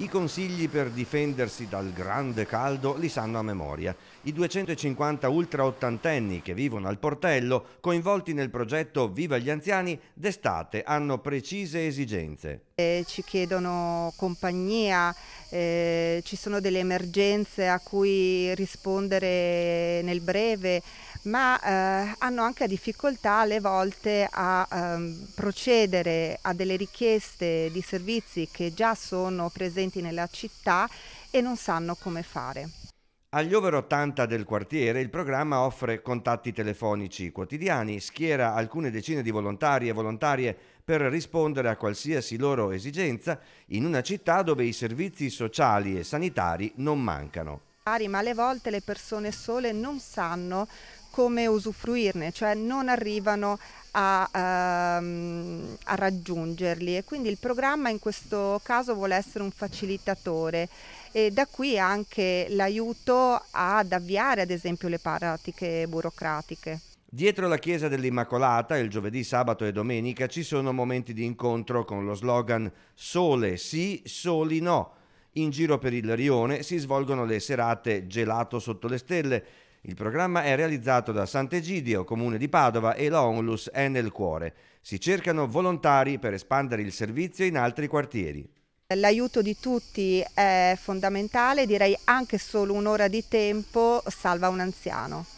I consigli per difendersi dal grande caldo li sanno a memoria. I 250 ultra ottantenni che vivono al portello, coinvolti nel progetto Viva gli anziani, d'estate hanno precise esigenze. Eh, ci chiedono compagnia, eh, ci sono delle emergenze a cui rispondere nel breve, ma eh, hanno anche difficoltà alle volte a ehm, procedere a delle richieste di servizi che già sono presenti nella città e non sanno come fare. Agli over 80 del quartiere il programma offre contatti telefonici quotidiani, schiera alcune decine di volontari e volontarie per rispondere a qualsiasi loro esigenza in una città dove i servizi sociali e sanitari non mancano. Ma alle volte le persone sole non sanno come usufruirne, cioè non arrivano a, um, a, raggiungerli e quindi il programma in questo caso vuole essere un facilitatore e da qui anche l'aiuto ad avviare ad esempio le pratiche burocratiche. Dietro la Chiesa dell'Immacolata, il giovedì, sabato e domenica, ci sono momenti di incontro con lo slogan Sole sì, soli no. In giro per il Rione si svolgono le serate Gelato sotto le stelle, il programma è realizzato da Sant'Egidio, Comune di Padova e la è nel Cuore. Si cercano volontari per espandere il servizio in altri quartieri. L'aiuto di tutti è fondamentale, direi anche solo un'ora di tempo salva un anziano.